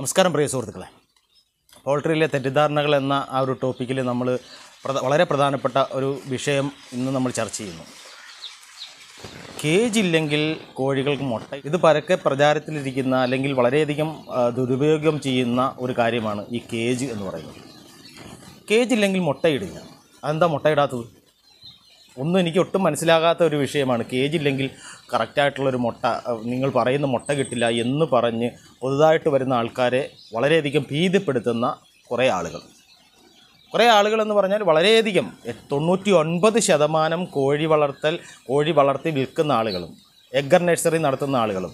നമസ്കാരം പ്രിയ സുഹൃത്തുക്കളെ പോൾട്രിയിലെ തെറ്റിദ്ധാരണകൾ എന്ന ആ ഒരു ടോപ്പിക്കിൽ നമ്മൾ വളരെ പ്രധാനപ്പെട്ട ഒരു വിഷയം ഇന്ന് നമ്മൾ ചർച്ച ചെയ്യുന്നു കേജ് ഇല്ലെങ്കിൽ കോഴികൾക്ക് മുട്ട ഇത് പരക്കെ പ്രചാരത്തിലിരിക്കുന്ന അല്ലെങ്കിൽ വളരെയധികം ദുരുപയോഗം ചെയ്യുന്ന ഒരു കാര്യമാണ് ഈ കേജ് എന്ന് പറയുന്നത് കേജ് ഇല്ലെങ്കിൽ മുട്ടയിടില്ല അതെന്താ മുട്ടയിടാത്തത് ഒന്നും എനിക്ക് ഒട്ടും മനസ്സിലാകാത്ത ഒരു വിഷയമാണ് കേജ് ഇല്ലെങ്കിൽ കറക്റ്റായിട്ടുള്ളൊരു മുട്ട നിങ്ങൾ പറയുന്ന മുട്ട കിട്ടില്ല എന്ന് പറഞ്ഞ് പുതുതായിട്ട് വരുന്ന ആൾക്കാരെ വളരെയധികം ഭീതിപ്പെടുത്തുന്ന കുറേ ആളുകൾ കുറേ ആളുകൾ എന്ന് പറഞ്ഞാൽ വളരെയധികം തൊണ്ണൂറ്റി ഒൻപത് ശതമാനം കോഴി വളർത്തൽ കോഴി വളർത്തി വിൽക്കുന്ന ആളുകളും എഗർ നഴ്സറി നടത്തുന്ന ആളുകളും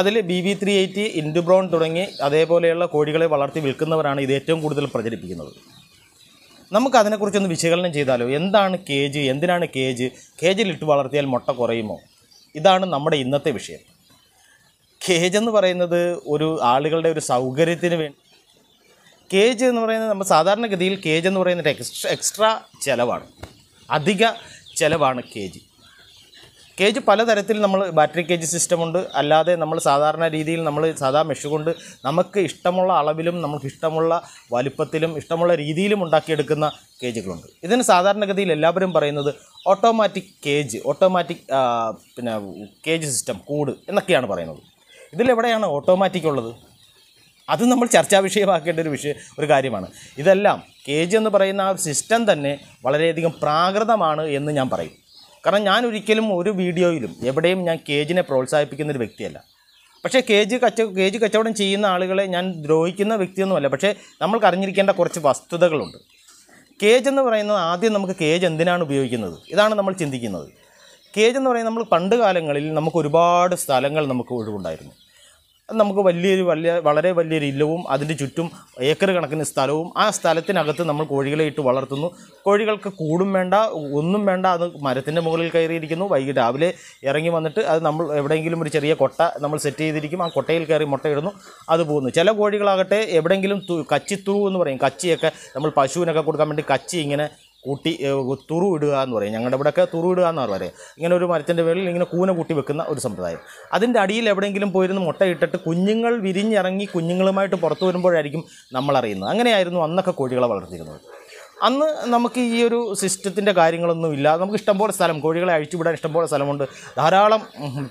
അതിൽ ബി വി ത്രീ എയ്റ്റി ഇൻഡുബ്രോൺ തുടങ്ങി അതേപോലെയുള്ള കോഴികളെ വളർത്തി വിൽക്കുന്നവരാണ് ഇത് ഏറ്റവും കൂടുതൽ പ്രചരിപ്പിക്കുന്നത് നമുക്ക് അതിനെക്കുറിച്ചൊന്ന് വിശകലനം ചെയ്താലോ എന്താണ് കേജ് എന്തിനാണ് കേജ് കേജിലിട്ട് വളർത്തിയാൽ മുട്ട കുറയുമോ ഇതാണ് നമ്മുടെ ഇന്നത്തെ വിഷയം കേജ് എന്ന് പറയുന്നത് ഒരു ആളുകളുടെ ഒരു സൗകര്യത്തിന് വേണ്ടി കേജ് എന്ന് പറയുന്നത് നമ്മൾ സാധാരണഗതിയിൽ കേജ് എന്ന് പറയുന്നത് എക്സ്ട്രാ എക്സ്ട്രാ ചിലവാണ് അധിക ചിലവാണ് കേജ് കേജ് പലതരത്തിൽ നമ്മൾ ബാറ്ററി കേജ് സിസ്റ്റമുണ്ട് അല്ലാതെ നമ്മൾ സാധാരണ രീതിയിൽ നമ്മൾ സാധാ മെഷ് കൊണ്ട് നമുക്ക് ഇഷ്ടമുള്ള അളവിലും നമുക്ക് ഇഷ്ടമുള്ള വലുപ്പത്തിലും ഇഷ്ടമുള്ള രീതിയിലും ഉണ്ടാക്കിയെടുക്കുന്ന കേജുകളുണ്ട് ഇതിന് സാധാരണഗതിയിൽ എല്ലാവരും പറയുന്നത് ഓട്ടോമാറ്റിക് കേജ് ഓട്ടോമാറ്റിക് പിന്നെ കേജ് സിസ്റ്റം കൂട് എന്നൊക്കെയാണ് പറയുന്നത് ഇതിലെവിടെയാണ് ഓട്ടോമാറ്റിക് ഉള്ളത് അത് നമ്മൾ ചർച്ചാ വിഷയമാക്കേണ്ട ഒരു വിഷയം ഒരു കാര്യമാണ് ഇതെല്ലാം കേജ് എന്ന് പറയുന്ന ആ സിസ്റ്റം തന്നെ വളരെയധികം പ്രാകൃതമാണ് എന്ന് ഞാൻ പറയും കാരണം ഞാൻ ഒരിക്കലും ഒരു വീഡിയോയിലും എവിടെയും ഞാൻ കേജിനെ പ്രോത്സാഹിപ്പിക്കുന്ന ഒരു വ്യക്തിയല്ല പക്ഷേ കേജ് കച്ച കേജ് കച്ചവടം ചെയ്യുന്ന ആളുകളെ ഞാൻ ദ്രോഹിക്കുന്ന വ്യക്തിയൊന്നുമല്ല പക്ഷേ നമ്മൾക്ക് അറിഞ്ഞിരിക്കേണ്ട കുറച്ച് വസ്തുതകളുണ്ട് കേജ് എന്ന് പറയുന്നത് ആദ്യം നമുക്ക് കേജ് എന്തിനാണ് ഉപയോഗിക്കുന്നത് ഇതാണ് നമ്മൾ ചിന്തിക്കുന്നത് കേജ് എന്ന് പറയുന്നത് നമ്മൾ പണ്ട് കാലങ്ങളിൽ നമുക്ക് ഒരുപാട് സ്ഥലങ്ങൾ നമുക്ക് ഒഴിവുണ്ടായിരുന്നു നമുക്ക് വലിയൊരു വലിയ വളരെ വലിയൊരു ഇല്ലവും അതിൻ്റെ ചുറ്റും ഏക്കർ കണക്കിന് സ്ഥലവും ആ സ്ഥലത്തിനകത്ത് നമ്മൾ കോഴികളെ ഇട്ട് വളർത്തുന്നു കോഴികൾക്ക് കൂടും വേണ്ട ഒന്നും വേണ്ട അത് മരത്തിൻ്റെ മുകളിൽ കയറിയിരിക്കുന്നു വൈകിട്ട് രാവിലെ ഇറങ്ങി വന്നിട്ട് അത് നമ്മൾ എവിടെയെങ്കിലും ഒരു ചെറിയ കൊട്ട നമ്മൾ സെറ്റ് ചെയ്തിരിക്കും ആ കൊട്ടയിൽ കയറി മുട്ടയിടുന്നു അത് പോകുന്നു ചില കോഴികളാകട്ടെ എവിടെയെങ്കിലും കച്ചിത്തൂ എന്ന് പറയും കച്ചിയൊക്കെ നമ്മൾ പശുവിനൊക്കെ കൊടുക്കാൻ വേണ്ടി കച്ചി ഇങ്ങനെ കൂട്ടി തുറു ഇടുക എന്ന് പറയും ഞങ്ങളുടെ ഇവിടെയൊക്കെ തുറു ഇടുക എന്നാണ് പറയുക ഇങ്ങനെ ഒരു മരത്തിൻ്റെ വേളിൽ ഇങ്ങനെ കൂന കൂട്ടി വെക്കുന്ന ഒരു സമ്പ്രദായം അതിൻ്റെ അടിയിൽ എവിടെയെങ്കിലും മുട്ട ഇട്ടിട്ട് കുഞ്ഞുങ്ങൾ വിരിഞ്ഞിറങ്ങി കുഞ്ഞുങ്ങളുമായിട്ട് പുറത്തു വരുമ്പോഴായിരിക്കും നമ്മളറിയുന്നത് അങ്ങനെയായിരുന്നു അന്നൊക്കെ കോഴികളെ വളർത്തിയിരുന്നത് അന്ന് നമുക്ക് ഈ ഒരു സിസ്റ്റത്തിൻ്റെ കാര്യങ്ങളൊന്നും ഇല്ല നമുക്ക് ഇഷ്ടംപോലെ സ്ഥലം കോഴികളെ അഴിച്ചുവിടാൻ ഇഷ്ടംപോലെ സ്ഥലമുണ്ട് ധാരാളം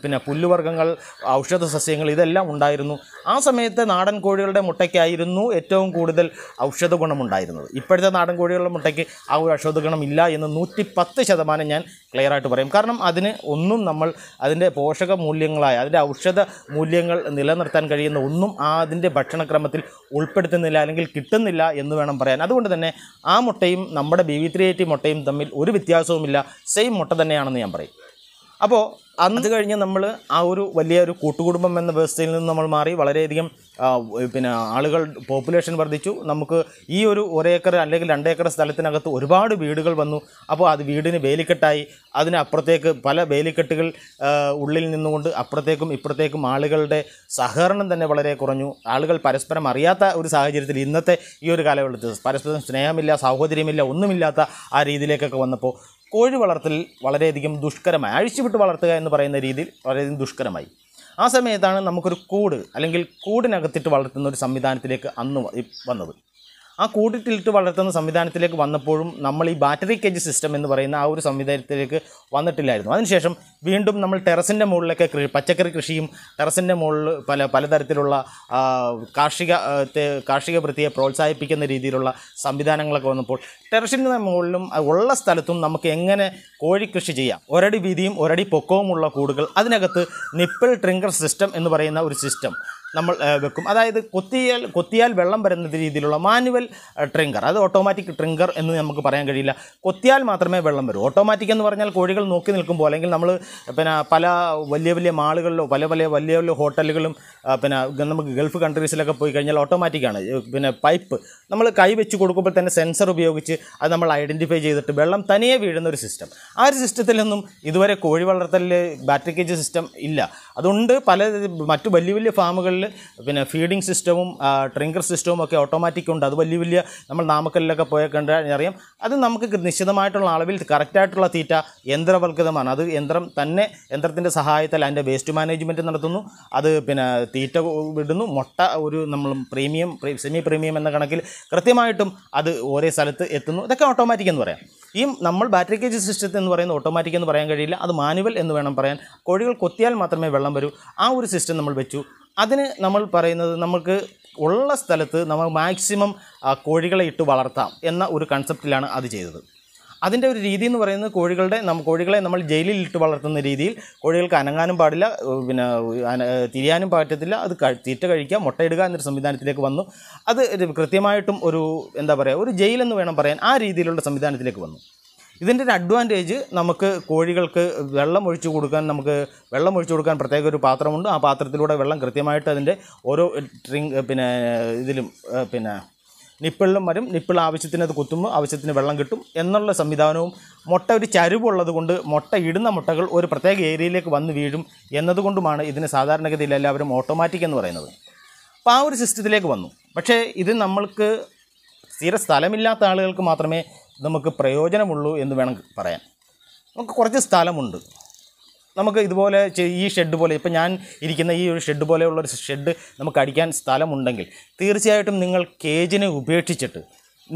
പിന്നെ പുല്ലുവർഗ്ഗങ്ങൾ ഔഷധ സസ്യങ്ങൾ ഇതെല്ലാം ഉണ്ടായിരുന്നു ആ സമയത്ത് നാടൻ കോഴികളുടെ മുട്ടയ്ക്കായിരുന്നു ഏറ്റവും കൂടുതൽ ഔഷധ ഗുണമുണ്ടായിരുന്നത് ഇപ്പോഴത്തെ നാടൻ കോഴികളുടെ മുട്ടയ്ക്ക് ആ ഒരു ഔഷധ ഗുണം ഇല്ല എന്ന് നൂറ്റി പത്ത് ശതമാനം ഞാൻ ക്ലിയറായിട്ട് പറയും കാരണം അതിന് ഒന്നും നമ്മൾ അതിൻ്റെ പോഷക മൂല്യങ്ങളായ അതിൻ്റെ ഔഷധ മൂല്യങ്ങൾ നിലനിർത്താൻ കഴിയുന്ന ഒന്നും ആ അതിൻ്റെ ഭക്ഷണക്രമത്തിൽ ഉൾപ്പെടുത്തുന്നില്ല അല്ലെങ്കിൽ കിട്ടുന്നില്ല എന്ന് വേണം പറയാൻ അതുകൊണ്ട് തന്നെ ആ മുട്ടയും നമ്മുടെ ബി വി ത്രീ മുട്ടയും തമ്മിൽ ഒരു വ്യത്യാസവുമില്ല സെയിം മുട്ട തന്നെയാണെന്ന് ഞാൻ പറയും അപ്പോൾ അത് കഴിഞ്ഞ് നമ്മൾ ആ ഒരു വലിയ ഒരു കൂട്ടുകുടുംബം എന്ന വ്യവസ്ഥയിൽ നിന്ന് നമ്മൾ മാറി വളരെയധികം പിന്നെ ആളുകൾ പോപ്പുലേഷൻ വർദ്ധിച്ചു നമുക്ക് ഈ ഒരു ഒരേക്കർ അല്ലെങ്കിൽ രണ്ടേക്കർ സ്ഥലത്തിനകത്ത് ഒരുപാട് വീടുകൾ വന്നു അപ്പോൾ അത് വീടിന് വേലിക്കെട്ടായി അതിനപ്പുറത്തേക്ക് പല വേലിക്കെട്ടുകൾ ഉള്ളിൽ നിന്നുകൊണ്ട് അപ്പുറത്തേക്കും ഇപ്പുറത്തേക്കും ആളുകളുടെ സഹകരണം തന്നെ വളരെ കുറഞ്ഞു ആളുകൾ പരസ്പരം അറിയാത്ത ഒരു സാഹചര്യത്തിൽ ഇന്നത്തെ ഈ ഒരു കാലഘട്ടത്തിൽ പരസ്പരം സ്നേഹമില്ല സാഹോദര്യമില്ല ഒന്നുമില്ലാത്ത ആ രീതിയിലേക്കൊക്കെ വന്നപ്പോൾ കോഴി വളർത്തൽ വളരെയധികം ദുഷ്കരമായി അഴിച്ചുവിട്ട് വളർത്തുക എന്ന് പറയുന്ന രീതിയിൽ വളരെയധികം ദുഷ്കരമായി ആ സമയത്താണ് നമുക്കൊരു കൂട് അല്ലെങ്കിൽ കൂടിനകത്തിട്ട് വളർത്തുന്ന ഒരു സംവിധാനത്തിലേക്ക് അന്ന് വന്നത് ആ കൂട്ടിട്ടിട്ട് വളർത്തുന്ന സംവിധാനത്തിലേക്ക് വന്നപ്പോഴും നമ്മൾ ഈ ബാറ്ററി കേജ് സിസ്റ്റം എന്ന് പറയുന്ന ആ ഒരു സംവിധാനത്തിലേക്ക് വന്നിട്ടില്ലായിരുന്നു അതിനുശേഷം വീണ്ടും നമ്മൾ ടെറസിൻ്റെ മുകളിലൊക്കെ കൃഷി പച്ചക്കറി കൃഷിയും ടെറസിൻ്റെ മുകളിൽ പല പലതരത്തിലുള്ള കാർഷിക കാർഷിക വൃത്തിയെ പ്രോത്സാഹിപ്പിക്കുന്ന രീതിയിലുള്ള സംവിധാനങ്ങളൊക്കെ വന്നപ്പോൾ ടെറസിൻ്റെ മുകളിലും ഉള്ള സ്ഥലത്തും നമുക്ക് എങ്ങനെ കോഴി കൃഷി ചെയ്യാം ഒരടി വീതിയും ഒരടി പൊക്കവുമുള്ള കൂടുകൾ അതിനകത്ത് നിപ്പിൾ ട്രിങ്കർ സിസ്റ്റം എന്ന് പറയുന്ന ഒരു സിസ്റ്റം നമ്മൾ വെക്കും അതായത് കൊത്തിയാൽ കൊത്തിയാൽ വെള്ളം വരുന്ന രീതിയിലുള്ള മാനുവൽ ട്രിങ്കർ അത് ഓട്ടോമാറ്റിക് ട്രിങ്കർ എന്ന് നമുക്ക് പറയാൻ കഴിയില്ല കൊത്തിയാൽ മാത്രമേ വെള്ളം വരൂ ഓട്ടോമാറ്റിക് എന്ന് പറഞ്ഞാൽ കോഴികൾ നോക്കി നിൽക്കുമ്പോൾ അല്ലെങ്കിൽ നമ്മൾ പിന്നെ പല വലിയ വലിയ മാളുകളിലോ പല പല വലിയ വലിയ ഹോട്ടലുകളും പിന്നെ നമുക്ക് ഗൾഫ് കൺട്രീസിലൊക്കെ പോയി കഴിഞ്ഞാൽ ഓട്ടോമാറ്റിക്കാണ് പിന്നെ പൈപ്പ് നമ്മൾ കൈ വെച്ച് കൊടുക്കുമ്പോൾ തന്നെ സെൻസർ ഉപയോഗിച്ച് അത് നമ്മൾ ഐഡൻറ്റിഫൈ ചെയ്തിട്ട് വെള്ളം തനിയെ വീഴുന്ന ഒരു സിസ്റ്റം ആ ഒരു സിസ്റ്റത്തിൽ നിന്നും ഇതുവരെ കോഴി വളർത്തലിൽ ബാറ്ററി കേജ് സിസ്റ്റം ഇല്ല അതുകൊണ്ട് പല മറ്റു വലിയ വലിയ ഫാമുകളിൽ പിന്നെ ഫീഡിംഗ് സിസ്റ്റവും ട്രിങ്കർ സിസ്റ്റവും ഒക്കെ ഓട്ടോമാറ്റിക് ഉണ്ട് അത് വലിയ വലിയ നമ്മൾ നാമക്കലിലൊക്കെ പോയ അറിയാം അത് നമുക്ക് നിശ്ചിതമായിട്ടുള്ള അളവിൽ കറക്റ്റായിട്ടുള്ള തീറ്റ യന്ത്രവൽകൃതമാണ് അത് യന്ത്രം തന്നെ യന്ത്രത്തിൻ്റെ സഹായത്തിൽ അതിൻ്റെ വേസ്റ്റ് മാനേജ്മെൻറ്റ് നടത്തുന്നു അത് പിന്നെ തീറ്റ വിടുന്നു മുട്ട ഒരു നമ്മൾ പ്രീമിയം സെമി പ്രീമിയം എന്ന കണക്കിൽ കൃത്യമായിട്ടും അത് ഒരേ സ്ഥലത്ത് എത്തുന്നു ഇതൊക്കെ ഓട്ടോമാറ്റിക് എന്ന് പറയാം ഈ നമ്മൾ ബാറ്ററി കേജ് സിസ്റ്റത്തിൽ എന്ന് പറയുന്നത് ഓട്ടോമാറ്റിക് എന്ന് പറയാൻ കഴിയില്ല അത് മാനുവൽ എന്ന് വേണം പറയാൻ കോഴികൾ കൊത്തിയാൽ മാത്രമേ വെള്ളം വെള്ളം വരും ആ ഒരു സിസ്റ്റം നമ്മൾ വെച്ചു അതിന് നമ്മൾ പറയുന്നത് നമുക്ക് ഉള്ള സ്ഥലത്ത് നമ്മൾ മാക്സിമം കോഴികളെ ഇട്ട് വളർത്താം എന്ന ഒരു കൺസെപ്റ്റിലാണ് അത് ചെയ്തത് അതിൻ്റെ ഒരു രീതി എന്ന് പറയുന്നത് കോഴികളുടെ നമ്മ കോഴികളെ നമ്മൾ ജയിലിൽ ഇട്ട് വളർത്തുന്ന രീതിയിൽ കോഴികൾക്ക് അനങ്ങാനും പാടില്ല പിന്നെ തിരിയാനും പറ്റത്തില്ല അത് തീറ്റ കഴിക്കുക മുട്ടയിടുക എന്നൊരു സംവിധാനത്തിലേക്ക് വന്നു അത് കൃത്യമായിട്ടും ഒരു എന്താ പറയുക ഒരു ജയിലെന്ന് വേണം പറയാൻ ആ രീതിയിലുള്ള സംവിധാനത്തിലേക്ക് വന്നു ഇതിൻ്റെ ഒരു അഡ്വാൻറ്റേജ് നമുക്ക് കോഴികൾക്ക് വെള്ളം ഒഴിച്ചു കൊടുക്കാൻ നമുക്ക് വെള്ളം ഒഴിച്ചു കൊടുക്കാൻ പ്രത്യേക ഒരു പാത്രമുണ്ട് ആ പാത്രത്തിലൂടെ വെള്ളം കൃത്യമായിട്ട് അതിൻ്റെ ഓരോ ഡ്രിങ്ക് പിന്നെ ഇതിലും പിന്നെ നിപ്പിളിലും വരും നിപ്പിൾ ആവശ്യത്തിന് അത് കുത്തുമ്പോൾ ആവശ്യത്തിന് വെള്ളം കിട്ടും എന്നുള്ള സംവിധാനവും മുട്ട ഒരു ചരുവുള്ളത് കൊണ്ട് മുട്ട ഇടുന്ന മുട്ടകൾ ഒരു പ്രത്യേക ഏരിയയിലേക്ക് വന്ന് വീഴും എന്നതുകൊണ്ടുമാണ് ഇതിന് സാധാരണഗതിയിൽ എല്ലാവരും ഓട്ടോമാറ്റിക് എന്ന് പറയുന്നത് അപ്പോൾ ആ ഒരു സിസ്റ്റത്തിലേക്ക് വന്നു പക്ഷേ ഇത് നമ്മൾക്ക് സ്ഥിര സ്ഥലമില്ലാത്ത ആളുകൾക്ക് മാത്രമേ നമുക്ക് പ്രയോജനമുള്ളൂ എന്ന് വേണം പറയാൻ നമുക്ക് കുറച്ച് സ്ഥലമുണ്ട് നമുക്ക് ഇതുപോലെ ഈ ഷെഡ് പോലെ ഇപ്പോൾ ഞാൻ ഇരിക്കുന്ന ഈ ഒരു ഷെഡ് പോലെയുള്ള ഒരു ഷെഡ് നമുക്ക് അടിക്കാൻ സ്ഥലമുണ്ടെങ്കിൽ തീർച്ചയായിട്ടും നിങ്ങൾ കേജിനെ ഉപേക്ഷിച്ചിട്ട്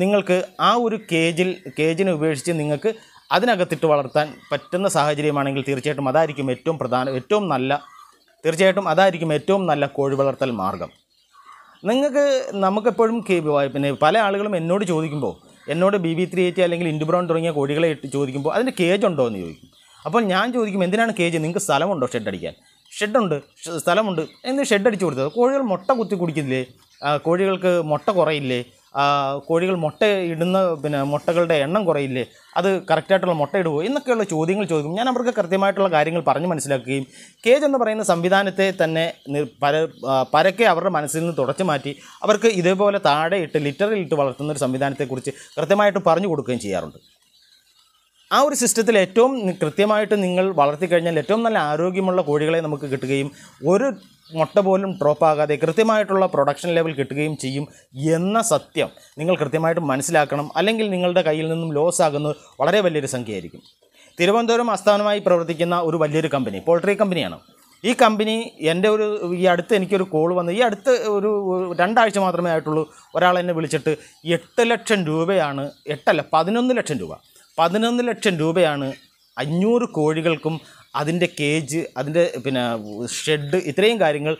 നിങ്ങൾക്ക് ആ ഒരു കേജിൽ കേജിനെ ഉപേക്ഷിച്ച് നിങ്ങൾക്ക് അതിനകത്തിട്ട് വളർത്താൻ പറ്റുന്ന സാഹചര്യമാണെങ്കിൽ തീർച്ചയായിട്ടും അതായിരിക്കും ഏറ്റവും പ്രധാന ഏറ്റവും നല്ല തീർച്ചയായിട്ടും അതായിരിക്കും ഏറ്റവും നല്ല കോഴി വളർത്തൽ മാർഗം നിങ്ങൾക്ക് നമുക്കെപ്പോഴും പിന്നെ പല ആളുകളും എന്നോട് ചോദിക്കുമ്പോൾ എന്നോട് ബി ബി ത്രീ എയ്റ്റി അല്ലെങ്കിൽ ഇൻഡുബ്രൗൺ തുടങ്ങിയ കോഴികളെ ഇട്ട് ചോദിക്കുമ്പോൾ അതിൻ്റെ കേജ് ഉണ്ടോ എന്ന് ചോദിക്കും അപ്പോൾ ഞാൻ ചോദിക്കും എന്തിനാണ് കേജ് നിങ്ങൾക്ക് സ്ഥലമുണ്ടോ ഷെഡ് അടിക്കാൻ ഷെഡുണ്ട് സ്ഥലമുണ്ട് എന്ന് ഷെഡ് അടിച്ചു കൊടുത്തത് കോഴികൾ മുട്ട കുത്തി കുടിക്കുന്നില്ലേ കോഴികൾക്ക് മുട്ട കുറയില്ലേ കോഴികൾ മുട്ട ഇടുന്ന പിന്നെ മുട്ടകളുടെ എണ്ണം കുറയില്ലേ അത് കറക്റ്റായിട്ടുള്ള മുട്ട ഇടുമോ എന്നൊക്കെയുള്ള ചോദ്യങ്ങൾ ചോദിക്കും ഞാൻ അവർക്ക് കൃത്യമായിട്ടുള്ള കാര്യങ്ങൾ പറഞ്ഞ് മനസ്സിലാക്കുകയും കേജ് എന്ന് പറയുന്ന സംവിധാനത്തെ തന്നെ പര പരക്കെ അവരുടെ മനസ്സിൽ നിന്ന് തുടച്ചു മാറ്റി അവർക്ക് ഇതേപോലെ താഴെ ഇട്ട് ഇട്ട് വളർത്തുന്ന ഒരു സംവിധാനത്തെക്കുറിച്ച് കൃത്യമായിട്ട് പറഞ്ഞു കൊടുക്കുകയും ചെയ്യാറുണ്ട് ആ ഒരു സിസ്റ്റത്തിൽ ഏറ്റവും കൃത്യമായിട്ട് നിങ്ങൾ വളർത്തിക്കഴിഞ്ഞാൽ ഏറ്റവും നല്ല ആരോഗ്യമുള്ള കോഴികളെ നമുക്ക് കിട്ടുകയും ഒരു മുട്ട പോലും ഡ്രോപ്പ് ആകാതെ കൃത്യമായിട്ടുള്ള പ്രൊഡക്ഷൻ ലെവൽ കിട്ടുകയും ചെയ്യും എന്ന സത്യം നിങ്ങൾ കൃത്യമായിട്ട് മനസ്സിലാക്കണം അല്ലെങ്കിൽ നിങ്ങളുടെ കയ്യിൽ നിന്നും ലോസ് ആകുന്നത് വളരെ വലിയൊരു സംഖ്യയായിരിക്കും തിരുവനന്തപുരം ആസ്ഥാനമായി പ്രവർത്തിക്കുന്ന ഒരു വലിയൊരു കമ്പനി പോൾട്രി കമ്പനിയാണ് ഈ കമ്പനി എൻ്റെ ഒരു ഈ അടുത്ത് എനിക്കൊരു കോൾ വന്നു ഈ അടുത്ത് ഒരു രണ്ടാഴ്ച മാത്രമേ ആയിട്ടുള്ളൂ ഒരാൾ എന്നെ വിളിച്ചിട്ട് എട്ട് ലക്ഷം രൂപയാണ് എട്ടല്ല പതിനൊന്ന് ലക്ഷം രൂപ പതിനൊന്ന് ലക്ഷം രൂപയാണ് അഞ്ഞൂറ് കോഴികൾക്കും അതിൻ്റെ കേജ് അതിൻ്റെ പിന്നെ ഷെഡ് ഇത്രയും കാര്യങ്ങൾ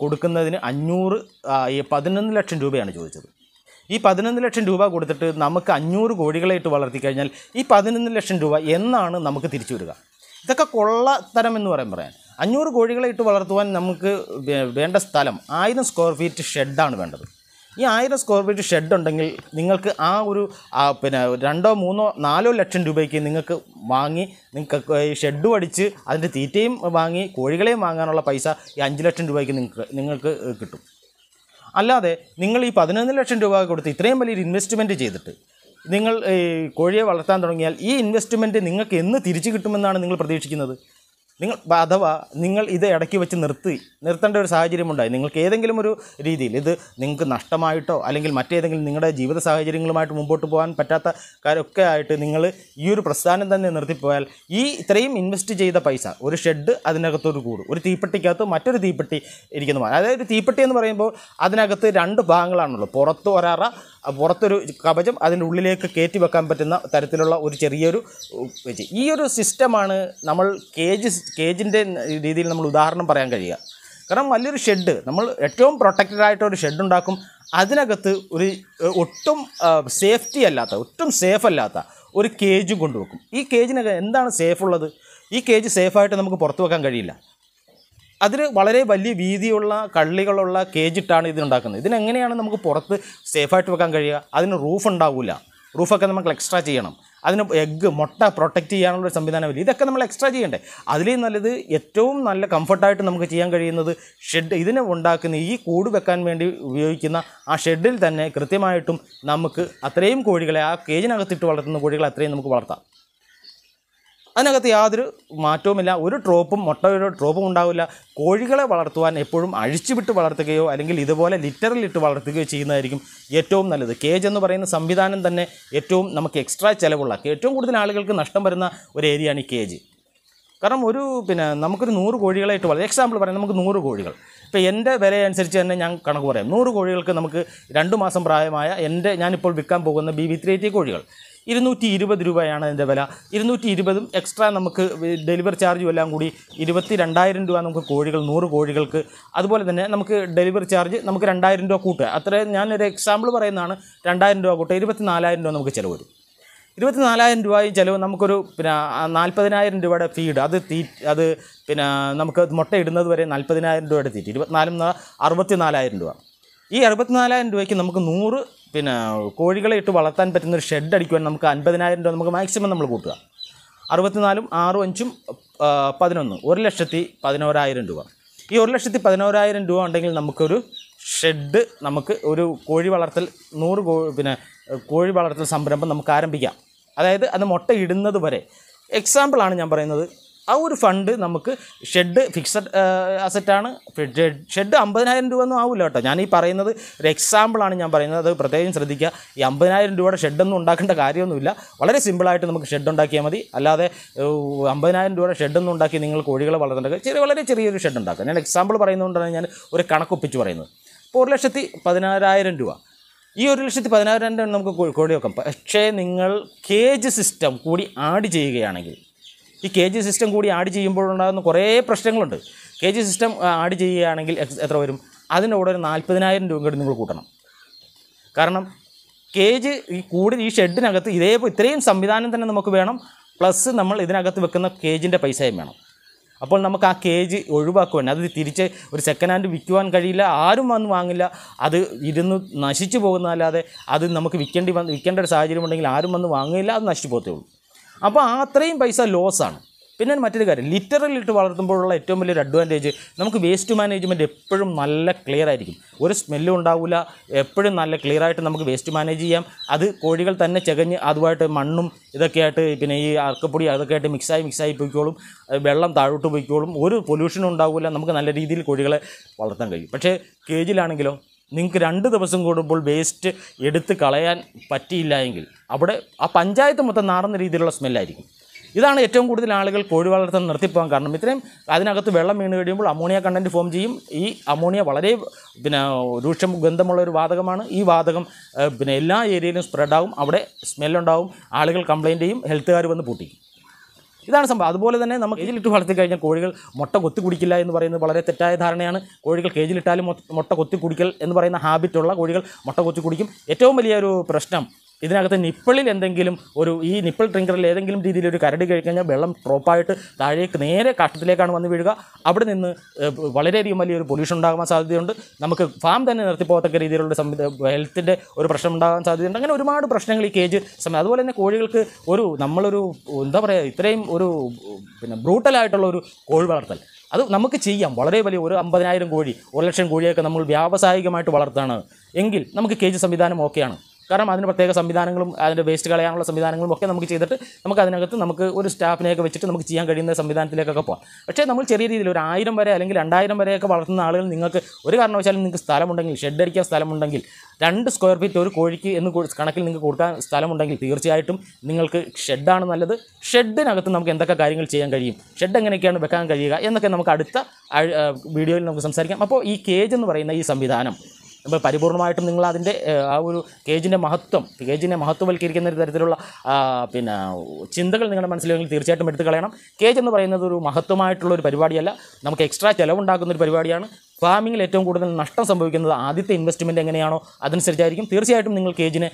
കൊടുക്കുന്നതിന് അഞ്ഞൂറ് പതിനൊന്ന് ലക്ഷം രൂപയാണ് ചോദിച്ചത് ഈ പതിനൊന്ന് ലക്ഷം രൂപ കൊടുത്തിട്ട് നമുക്ക് അഞ്ഞൂറ് കോഴികളായിട്ട് വളർത്തി കഴിഞ്ഞാൽ ഈ പതിനൊന്ന് ലക്ഷം രൂപ എന്നാണ് നമുക്ക് തിരിച്ചു വരിക ഇതൊക്കെ കൊള്ളത്തരം എന്ന് പറയാൻ പറയാൻ അഞ്ഞൂറ് കോഴികളായിട്ട് വളർത്തുവാൻ നമുക്ക് വേണ്ട സ്ഥലം ആയിരം സ്ക്വയർ ഫീറ്റ് ഷെഡാണ് വേണ്ടത് ഈ ആയിരം സ്ക്വയർ ഫീറ്റ് ഷെഡ് ഉണ്ടെങ്കിൽ നിങ്ങൾക്ക് ആ ഒരു പിന്നെ രണ്ടോ മൂന്നോ നാലോ ലക്ഷം രൂപയ്ക്ക് നിങ്ങൾക്ക് വാങ്ങി നിങ്ങൾക്ക് ഈ ഷെഡും അടിച്ച് അതിൻ്റെ തീറ്റയും വാങ്ങി കോഴികളെയും വാങ്ങാനുള്ള പൈസ ഈ അഞ്ച് ലക്ഷം രൂപയ്ക്ക് നിങ്ങൾക്ക് നിങ്ങൾക്ക് കിട്ടും അല്ലാതെ നിങ്ങൾ ഈ പതിനൊന്ന് ലക്ഷം രൂപ കൊടുത്ത് ഇത്രയും വലിയൊരു ഇൻവെസ്റ്റ്മെൻറ്റ് ചെയ്തിട്ട് നിങ്ങൾ കോഴിയെ വളർത്താൻ തുടങ്ങിയാൽ ഈ ഇൻവെസ്റ്റ്മെൻറ്റ് നിങ്ങൾക്ക് എന്ന് തിരിച്ചു കിട്ടുമെന്നാണ് നിങ്ങൾ പ്രതീക്ഷിക്കുന്നത് നിങ്ങൾ അഥവാ നിങ്ങൾ ഇത് ഇടയ്ക്ക് വെച്ച് നിർത്തി നിർത്തേണ്ട ഒരു സാഹചര്യമുണ്ടായി നിങ്ങൾക്ക് ഏതെങ്കിലും ഒരു രീതിയിൽ ഇത് നിങ്ങൾക്ക് നഷ്ടമായിട്ടോ അല്ലെങ്കിൽ മറ്റേതെങ്കിലും നിങ്ങളുടെ ജീവിത സാഹചര്യങ്ങളുമായിട്ട് മുമ്പോട്ട് പോകാൻ പറ്റാത്ത കാര്യമൊക്കെ ആയിട്ട് നിങ്ങൾ ഈ ഒരു പ്രസ്ഥാനം തന്നെ നിർത്തിപ്പോയാൽ ഈ ഇത്രയും ഇൻവെസ്റ്റ് ചെയ്ത പൈസ ഒരു ഷെഡ് അതിനകത്തൊരു കൂട് ഒരു തീപ്പെട്ടിക്കകത്ത് മറ്റൊരു തീപ്പെട്ടി ഇരിക്കുന്നു അതായത് തീപ്പെട്ടി എന്ന് പറയുമ്പോൾ അതിനകത്ത് രണ്ട് ഭാഗങ്ങളാണുള്ളൂ പുറത്ത് ഒരാറ പുറത്തൊരു കവചം അതിൻ്റെ ഉള്ളിലേക്ക് കയറ്റി വെക്കാൻ പറ്റുന്ന തരത്തിലുള്ള ഒരു ചെറിയൊരു ഈ ഒരു സിസ്റ്റമാണ് നമ്മൾ കേജ് കേജിൻ്റെ രീതിയിൽ നമ്മൾ ഉദാഹരണം പറയാൻ കഴിയുക കാരണം വലിയൊരു ഷെഡ് നമ്മൾ ഏറ്റവും പ്രൊട്ടക്റ്റഡ് ആയിട്ട് ഒരു ഷെഡ് ഉണ്ടാക്കും അതിനകത്ത് ഒരു ഒട്ടും സേഫ്റ്റി അല്ലാത്ത ഒട്ടും സേഫ് അല്ലാത്ത ഒരു കേജും കൊണ്ടുവെക്കും ഈ കേജിനകത്ത് എന്താണ് സേഫ് ഉള്ളത് ഈ കേജ് സേഫായിട്ട് നമുക്ക് പുറത്തു വെക്കാൻ കഴിയില്ല അതിന് വളരെ വലിയ വീതിയുള്ള കള്ളികളുള്ള കേജിട്ടാണ് ഇതിനുണ്ടാക്കുന്നത് ഇതിനെങ്ങനെയാണ് നമുക്ക് പുറത്ത് സേഫായിട്ട് വെക്കാൻ കഴിയുക അതിന് റൂഫ് ഉണ്ടാവില്ല റൂഫൊക്കെ നമുക്ക് എക്സ്ട്രാ ചെയ്യണം അതിന് എഗ്ഗ് മുട്ട പ്രൊട്ടക്റ്റ് ചെയ്യാനുള്ള ഒരു സംവിധാനമില്ല ഇതൊക്കെ നമ്മൾ എക്സ്ട്രാ ചെയ്യണ്ടേ അതിലേ നല്ലത് ഏറ്റവും നല്ല കംഫർട്ടായിട്ട് നമുക്ക് ചെയ്യാൻ കഴിയുന്നത് ഷെഡ് ഇതിനെ ഉണ്ടാക്കുന്ന ഈ കൂട് വെക്കാൻ വേണ്ടി ഉപയോഗിക്കുന്ന ആ ഷെഡിൽ തന്നെ കൃത്യമായിട്ടും നമുക്ക് അത്രയും കോഴികളെ ആ കേജിനകത്തിട്ട് വളർത്തുന്ന കോഴികളെ അത്രയും നമുക്ക് വളർത്താം അതിനകത്ത് യാതൊരു മാറ്റവുമില്ല ഒരു ട്രോപ്പും മുട്ടയുടെ ട്രോപ്പും ഉണ്ടാവില്ല കോഴികളെ വളർത്തുവാൻ എപ്പോഴും അഴിച്ചുവിട്ട് വളർത്തുകയോ അല്ലെങ്കിൽ ഇതുപോലെ ലിറ്ററിലിട്ട് വളർത്തുകയോ ചെയ്യുന്നതായിരിക്കും ഏറ്റവും നല്ലത് കേജ് എന്ന് പറയുന്ന സംവിധാനം തന്നെ ഏറ്റവും നമുക്ക് എക്സ്ട്രാ ചിലവുള്ള ഏറ്റവും കൂടുതൽ ആളുകൾക്ക് നഷ്ടം വരുന്ന ഒരു ഏരിയയാണ് ഈ കേജ് കാരണം ഒരു പിന്നെ നമുക്കൊരു നൂറ് കോഴികളായിട്ട് വളരെ എക്സാമ്പിൾ പറയാം നമുക്ക് നൂറ് കോഴികൾ ഇപ്പോൾ എൻ്റെ വില അനുസരിച്ച് തന്നെ ഞാൻ കണക്ക് പറയാം നൂറ് കോഴികൾക്ക് നമുക്ക് രണ്ട് മാസം പ്രായമായ എൻ്റെ ഞാനിപ്പോൾ വിൽക്കാൻ പോകുന്ന ബി വി ത്രീ കോഴികൾ ഇരുന്നൂറ്റി ഇരുപത് രൂപയാണ് അതിൻ്റെ വില ഇരുന്നൂറ്റി ഇരുപതും എക്സ്ട്രാ നമുക്ക് ഡെലിവർ ചാർജും എല്ലാം കൂടി ഇരുപത്തി രണ്ടായിരം രൂപ നമുക്ക് കോഴികൾ നൂറ് കോഴികൾക്ക് അതുപോലെ തന്നെ നമുക്ക് ഡെലിവർ ചാർജ് നമുക്ക് രണ്ടായിരം രൂപ കൂട്ടുക അത്ര ഞാനൊരു എക്സാമ്പിൾ പറയുന്നതാണ് രണ്ടായിരം രൂപ കൂട്ടുക ഇരുപത്തി നാലായിരം രൂപ നമുക്ക് ചിലവ് വരും ഇരുപത്തി നാലായിരം രൂപയും ചിലവ് നമുക്കൊരു പിന്നെ നാൽപ്പതിനായിരം രൂപയുടെ ഫീഡ് അത് തീ അത് പിന്നെ നമുക്ക് മുട്ട ഇടുന്നത് വരെ നാൽപ്പതിനായിരം രൂപയുടെ തീറ്റി ഇരുപത്തിനാലും അറുപത്തി നാലായിരം രൂപ ഈ അറുപത്തിനാലായിരം രൂപയ്ക്ക് നമുക്ക് നൂറ് പിന്നെ കോഴികളെ ഇട്ട് വളർത്താൻ പറ്റുന്ന ഒരു ഷെഡ് അടിക്കുവാൻ നമുക്ക് അൻപതിനായിരം രൂപ നമുക്ക് മാക്സിമം നമ്മൾ കൂട്ടുക അറുപത്തിനാലും ആറും അഞ്ചും പതിനൊന്ന് ഒരു ലക്ഷത്തി പതിനോരായിരം രൂപ ഈ ഒരു ലക്ഷത്തി പതിനോരായിരം രൂപ ഉണ്ടെങ്കിൽ നമുക്കൊരു ഷെഡ് നമുക്ക് ഒരു കോഴി വളർത്തൽ നൂറ് കോ പിന്നെ കോഴി വളർത്തൽ സംരംഭം നമുക്ക് ആരംഭിക്കാം അതായത് അത് മുട്ട ഇടുന്നത് വരെ എക്സാമ്പിളാണ് ഞാൻ പറയുന്നത് ആ ഒരു ഫണ്ട് നമുക്ക് ഷെഡ് ഫിക്സഡ് അസറ്റാണ് ഷെഡ് അമ്പതിനായിരം രൂപ ഒന്നും ആവില്ല കേട്ടോ ഞാൻ ഈ പറയുന്നത് ഒരു എക്സാമ്പിളാണ് ഞാൻ പറയുന്നത് അത് പ്രത്യേകം ശ്രദ്ധിക്കുക ഈ അമ്പതിനായിരം രൂപയുടെ ഷെഡൊന്നും ഉണ്ടാക്കേണ്ട കാര്യമൊന്നുമില്ല വളരെ സിമ്പിളായിട്ട് നമുക്ക് ഷെഡ് ഉണ്ടാക്കിയാൽ മതി അല്ലാതെ അമ്പതിനായിരം രൂപയുടെ ഷെഡൊന്നും ഉണ്ടാക്കി നിങ്ങൾ കോഴികളെ വളർത്തേണ്ടത് ചെറിയ വളരെ ചെറിയൊരു ഷെഡ് ഉണ്ടാക്കുക ഞാൻ എക്സാമ്പിൾ പറയുന്നതുകൊണ്ടാണ് ഞാൻ ഒരു കണക്കൊപ്പിച്ച് പറയുന്നത് ഇപ്പോൾ ഒരു ലക്ഷത്തി പതിനാറായിരം രൂപ ഈ ഒരു ലക്ഷത്തി പതിനായിരം രൂപ നമുക്ക് കോഴി വെക്കാം പക്ഷേ നിങ്ങൾ കേജ് സിസ്റ്റം കൂടി ആഡ് ചെയ്യുകയാണെങ്കിൽ ഈ കെ ജി സിസ്റ്റം കൂടി ആഡ് ചെയ്യുമ്പോഴുണ്ടാകുന്ന കുറേ പ്രശ്നങ്ങളുണ്ട് കെ ജി സിസ്റ്റം ആഡ് ചെയ്യുകയാണെങ്കിൽ എത്ര വരും അതിൻ്റെ കൂടെ ഒരു നാൽപ്പതിനായിരം രൂപ കൂടി നിങ്ങൾ കൂട്ടണം കാരണം കേജ് ഈ കൂടി ഈ ഷെഡിനകത്ത് ഇതേപോലെ ഇത്രയും സംവിധാനം തന്നെ നമുക്ക് വേണം പ്ലസ് നമ്മൾ ഇതിനകത്ത് വെക്കുന്ന കേജിൻ്റെ പൈസയും വേണം അപ്പോൾ നമുക്ക് ആ കേജ് ഒഴിവാക്കുവാൻ അത് തിരിച്ച് ഒരു സെക്കൻഡ് ഹാൻഡ് വിൽക്കുവാൻ കഴിയില്ല ആരും വന്ന് വാങ്ങില്ല അത് ഇരുന്ന് നശിച്ചു പോകുന്നതല്ലാതെ അത് നമുക്ക് വിൽക്കേണ്ടി വന്ന് വിൽക്കേണ്ട ഒരു സാഹചര്യം ഉണ്ടെങ്കിൽ ആരും വന്ന് വാങ്ങില്ല അത് നശിച്ചു പോകത്തേ ഉള്ളൂ അപ്പോൾ അത്രയും പൈസ ലോസാണ് പിന്നെ മറ്റൊരു കാര്യം ലിറ്ററലിട്ട് വളർത്തുമ്പോഴുള്ള ഏറ്റവും വലിയൊരു അഡ്വാൻറ്റേജ് നമുക്ക് വേസ്റ്റ് മാനേജ്മെൻറ്റ് എപ്പോഴും നല്ല ക്ലിയർ ആയിരിക്കും ഒരു സ്മെല്ലും ഉണ്ടാവില്ല എപ്പോഴും നല്ല ക്ലിയർ ആയിട്ട് നമുക്ക് വേസ്റ്റ് മാനേജ് ചെയ്യാം അത് കോഴികൾ തന്നെ ചകഞ്ഞ് അതുമായിട്ട് മണ്ണും ഇതൊക്കെ ആയിട്ട് പിന്നെ ഈ അർക്കപ്പൊടി അതൊക്കെ ആയിട്ട് മിക്സായി മിക്സായി പോയിക്കോളും വെള്ളം താഴോട്ട് പോയിക്കോളും ഒരു പൊല്യൂഷനും ഉണ്ടാവില്ല നമുക്ക് നല്ല രീതിയിൽ കോഴികളെ വളർത്താൻ കഴിയും പക്ഷേ കേജിലാണെങ്കിലോ നിങ്ങൾക്ക് രണ്ട് ദിവസം കൂടുമ്പോൾ വേസ്റ്റ് എടുത്ത് കളയാൻ പറ്റിയില്ല എങ്കിൽ അവിടെ ആ പഞ്ചായത്ത് മൊത്തം നാറുന്ന രീതിയിലുള്ള സ്മെല്ലായിരിക്കും ഇതാണ് ഏറ്റവും കൂടുതൽ ആളുകൾ കോഴി വളർത്തൽ നിർത്തിപ്പോകാൻ കാരണം ഇത്രയും അതിനകത്ത് വെള്ളം വീണ് കഴിയുമ്പോൾ അമോണിയ കണ്ടൻറ്റ് ഫോം ചെയ്യും ഈ അമോണിയ വളരെ പിന്നെ രൂക്ഷം ഗന്ധമുള്ള ഒരു വാതകമാണ് ഈ വാതകം പിന്നെ എല്ലാ ഏരിയയിലും സ്പ്രെഡാവും അവിടെ സ്മെല്ലുണ്ടാവും ആളുകൾ കംപ്ലയിൻ്റ് ചെയ്യും ഹെൽത്തുകാർ വന്ന് പൂട്ടിക്കും ഇതാണ് സംഭവം അതുപോലെ തന്നെ നമുക്ക് കേജിലിട്ട് വളർത്തി കഴിഞ്ഞാൽ കോഴികൾ മുട്ട കൊത്തി കുടിക്കില്ല എന്ന് പറയുന്നത് വളരെ തെറ്റായ ധാരണയാണ് കോഴികൾ കേജിലിട്ടാലും മുട്ട കൊത്തി കുടിക്കൽ എന്ന് പറയുന്ന ഹാബിറ്റുള്ള കോഴികൾ മുട്ട കൊത്തി കുടിക്കും ഏറ്റവും വലിയൊരു പ്രശ്നം ഇതിനകത്ത് നിപ്പിളിൽ എന്തെങ്കിലും ഒരു ഈ നിപ്പിൾ ട്രിങ്കറിൽ ഏതെങ്കിലും രീതിയിൽ ഒരു കരടി കഴിഞ്ഞാൽ വെള്ളം ഡ്രോപ്പായിട്ട് താഴേക്ക് നേരെ കാഷ്ടത്തിലേക്കാണ് വന്ന് വീഴുക അവിടെ നിന്ന് വളരെയധികം വലിയൊരു പൊല്യൂഷൻ ഉണ്ടാകാൻ സാധ്യതയുണ്ട് നമുക്ക് ഫാം തന്നെ നിർത്തിപ്പോകത്തക്ക രീതിയിലുള്ള സംവിധ ഹെൽത്തിൻ്റെ ഒരു പ്രശ്നം ഉണ്ടാകാൻ സാധ്യതയുണ്ട് അങ്ങനെ ഒരുപാട് പ്രശ്നങ്ങൾ ഈ കേജ് സമയം അതുപോലെ തന്നെ കോഴികൾക്ക് ഒരു നമ്മളൊരു എന്താ പറയുക ഇത്രയും ഒരു പിന്നെ ബ്രൂട്ടലായിട്ടുള്ള ഒരു കോഴി വളർത്തൽ അത് നമുക്ക് ചെയ്യാം വളരെ വലിയ ഒരു അമ്പതിനായിരം കോഴി ഒരു ലക്ഷം കോഴിയൊക്കെ നമ്മൾ വ്യാവസായികമായിട്ട് വളർത്താണ് എങ്കിൽ നമുക്ക് കേജ് സംവിധാനം ഓക്കെയാണ് കാരണം അതിന് പ്രത്യേക സംവിധാനങ്ങളും അതിൻ്റെ വേസ്റ്റ് കളയാനുള്ള സംവിധാനങ്ങളും ഒക്കെ നമുക്ക് ചെയ്തിട്ട് നമുക്ക് അതിനകത്ത് നമുക്ക് ഒരു സ്റ്റാഫിനെയൊക്കെ വെച്ചിട്ട് നമുക്ക് ചെയ്യാൻ കഴിയുന്ന സംവിധാനത്തിലേക്കൊക്കെ പോകാം പക്ഷേ നമ്മൾ ചെറിയ രീതിയിൽ ഒരു ആയിരം വരെ അല്ലെങ്കിൽ രണ്ടായിരം വരെയൊക്കെ വളർത്തുന്ന ആളുകൾ നിങ്ങൾക്ക് ഒരു കാരണവശാലും നിങ്ങൾക്ക് സ്ഥലമുണ്ടെങ്കിൽ അടിക്കാൻ സ്ഥലമുണ്ടെങ്കിൽ രണ്ട് സ്ക്വയർ ഫീറ്റ് ഒരു കോഴിക്ക് എന്ന് കണക്കിൽ നിങ്ങൾക്ക് കൊടുക്കാൻ സ്ഥലമുണ്ടെങ്കിൽ തീർച്ചയായിട്ടും നിങ്ങൾക്ക് ഷെഡാണ് നല്ലത് ഷെഡിനകത്ത് നമുക്ക് എന്തൊക്കെ കാര്യങ്ങൾ ചെയ്യാൻ കഴിയും ഷെഡ് എങ്ങനെയൊക്കെയാണ് വെക്കാൻ കഴിയുക എന്നൊക്കെ നമുക്ക് അടുത്ത വീഡിയോയിൽ നമുക്ക് സംസാരിക്കാം അപ്പോൾ ഈ കേജ് എന്ന് പറയുന്ന ഈ സംവിധാനം നമ്മൾ പരിപൂർണമായിട്ടും നിങ്ങൾ അതിൻ്റെ ആ ഒരു കേജിൻ്റെ മഹത്വം കേജിനെ മഹത്വവൽക്കരിക്കുന്ന ഒരു തരത്തിലുള്ള പിന്നെ ചിന്തകൾ നിങ്ങളുടെ മനസ്സിലെങ്കിൽ തീർച്ചയായിട്ടും എടുത്തു കളയണം കേജ് എന്ന് പറയുന്നത് ഒരു മഹത്വമായിട്ടുള്ള ഒരു പരിപാടിയല്ല നമുക്ക് എക്സ്ട്രാ ചിലവുണ്ടാക്കുന്ന ഒരു പരിപാടിയാണ് ഫാമിങ്ങിൽ ഏറ്റവും കൂടുതൽ നഷ്ടം സംഭവിക്കുന്നത് ആദ്യത്തെ ഇൻവെസ്റ്റ്മെൻറ്റ് എങ്ങനെയാണോ അതനുസരിച്ചായിരിക്കും തീർച്ചയായിട്ടും നിങ്ങൾ കേജിനെ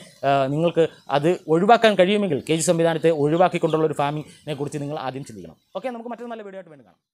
നിങ്ങൾക്ക് അത് ഒഴിവാക്കാൻ കഴിയുമെങ്കിൽ കേജ് സംവിധാനത്തെ ഒഴിവാക്കിക്കൊണ്ടുള്ള ഒരു ഫാമിങ്ങിനെ കുറിച്ച് നിങ്ങൾ ആദ്യം ചിന്തിക്കണം ഓക്കെ നമുക്ക് മറ്റൊരു നല്ല വീഡിയോ ആയിട്ട് വേണ്ടി കാണാം